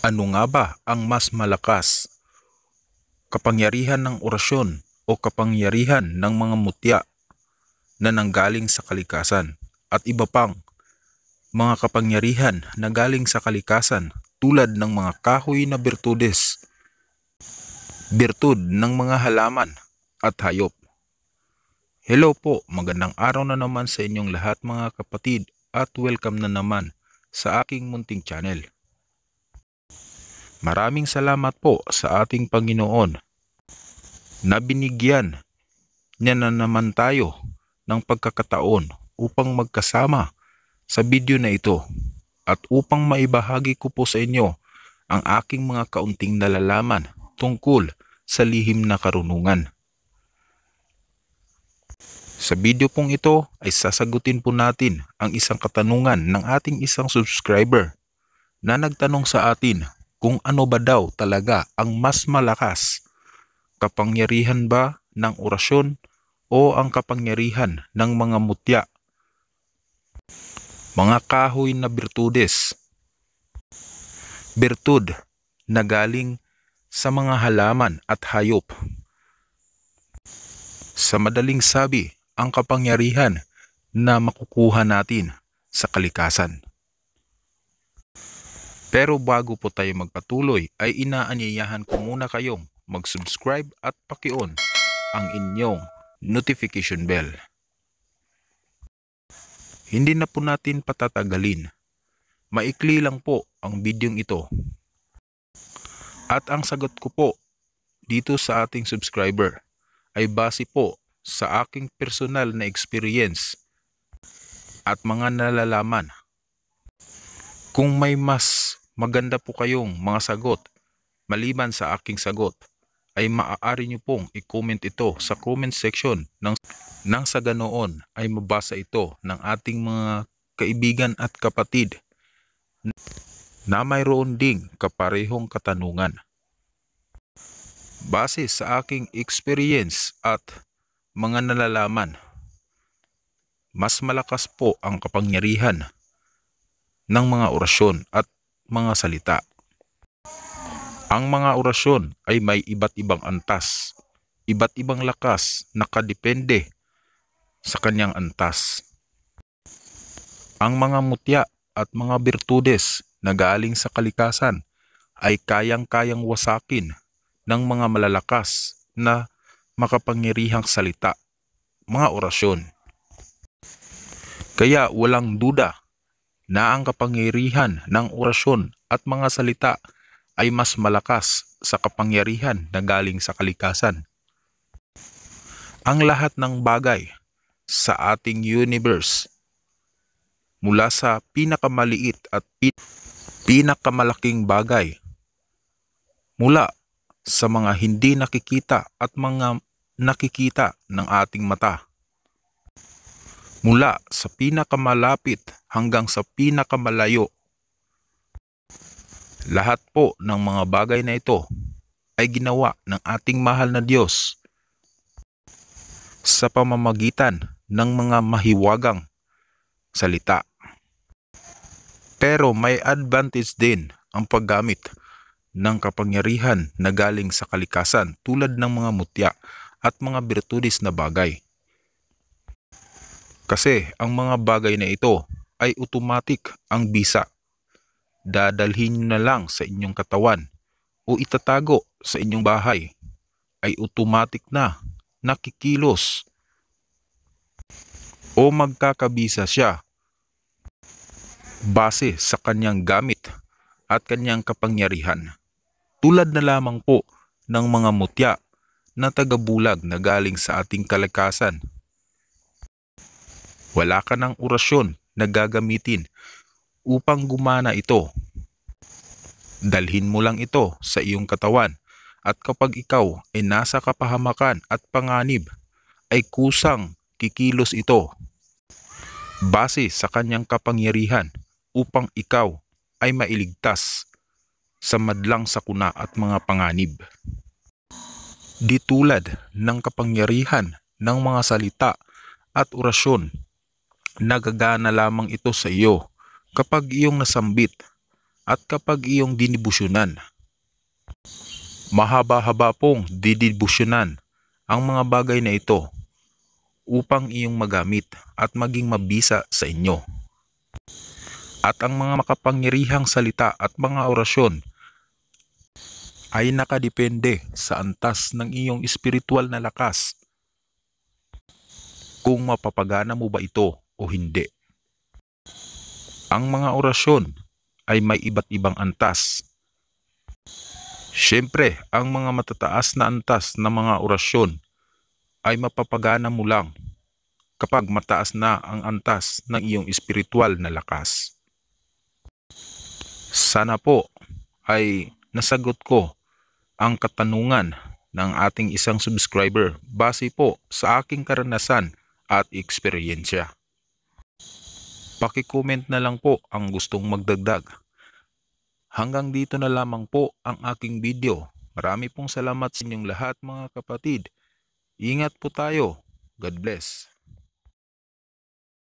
Ano nga ba ang mas malakas? Kapangyarihan ng orasyon o kapangyarihan ng mga mutya na nanggaling sa kalikasan at iba pang mga kapangyarihan na galing sa kalikasan tulad ng mga kahoy na bertudes, birtud ng mga halaman at hayop. Hello po, magandang araw na naman sa inyong lahat mga kapatid at welcome na naman sa aking munting channel. Maraming salamat po sa ating Panginoon na binigyan niya na naman tayo ng pagkakataon upang magkasama sa video na ito at upang maibahagi ko po sa inyo ang aking mga kaunting nalalaman tungkol sa lihim na karunungan. Sa video pong ito ay sasagutin po natin ang isang katanungan ng ating isang subscriber na nagtanong sa atin kung ano ba daw talaga ang mas malakas, kapangyarihan ba ng orasyon o ang kapangyarihan ng mga mutya. Mga kahoy na birtudes Birtud na galing sa mga halaman at hayop. Sa madaling sabi, ang kapangyarihan na makukuha natin sa kalikasan. Pero bago po tayo magpatuloy ay inaanyayahan ko muna kayong mag-subscribe at paki-on ang inyong notification bell. Hindi na po natin patatagalin. Maikli lang po ang bidyong ito. At ang sagot ko po dito sa ating subscriber ay base po sa aking personal na experience at mga nalalaman. Kung may mas maganda po kayong mga sagot maliban sa aking sagot ay maaari nyo pong i-comment ito sa comment section Nang, nang sa ganoon ay mabasa ito ng ating mga kaibigan at kapatid na mayroon ding kaparehong katanungan. Base sa aking experience at mga nalalaman, mas malakas po ang kapangyarihan ng mga orasyon at mga salita. Ang mga orasyon ay may iba't ibang antas, iba't ibang lakas na kadepende sa kanyang antas. Ang mga mutya at mga birtudes na galing sa kalikasan ay kayang-kayang wasakin ng mga malalakas na makapangyarihang salita, mga orasyon. Kaya walang duda na ang kapangyarihan ng orasyon at mga salita ay mas malakas sa kapangyarihan na galing sa kalikasan. Ang lahat ng bagay sa ating universe mula sa pinakamaliit at pinakamalaking bagay mula sa mga hindi nakikita at mga nakikita ng ating mata mula sa pinakamalapit hanggang sa pinakamalayo. Lahat po ng mga bagay na ito ay ginawa ng ating mahal na Diyos sa pamamagitan ng mga mahiwagang salita. Pero may advantage din ang paggamit ng kapangyarihan na galing sa kalikasan tulad ng mga mutya at mga bertudis na bagay. Kasi ang mga bagay na ito ay automatic ang bisa. Dadalhin nyo na lang sa inyong katawan o itatago sa inyong bahay ay automatic na nakikilos o magkakabisa siya base sa kanyang gamit at kanyang kapangyarihan. Tulad na lamang po ng mga mutya na tagabulag na galing sa ating kalakasan wala ka ng orasyon na gagamitin upang gumana ito. Dalhin mo lang ito sa iyong katawan at kapag ikaw ay nasa kapahamakan at panganib ay kusang kikilos ito base sa kanyang kapangyarihan upang ikaw ay mailigtas sa madlang sakuna at mga panganib. Ditulad ng kapangyarihan ng mga salita at orasyon nagagana lamang ito sa iyo kapag iyong nasambit at kapag iyong dinibusyonan. Mahaba-haba pong didibusyonan ang mga bagay na ito upang iyong magamit at maging mabisa sa inyo. At ang mga makapangyarihang salita at mga orasyon ay nakadepende sa antas ng iyong espiritual na lakas. Kung mapapagana mo ba ito o hindi. Ang mga orasyon ay may iba't ibang antas. Siyempre, ang mga matataas na antas na mga orasyon ay mapapagana mo lang kapag mataas na ang antas ng iyong espiritual na lakas. Sana po ay nasagot ko ang katanungan ng ating isang subscriber base po sa aking karanasan at eksperyensya. Paki-comment na lang po ang gustong magdagdag. Hanggang dito na lamang po ang aking video. Marami pong salamat sa inyong lahat mga kapatid. Ingat po tayo. God bless.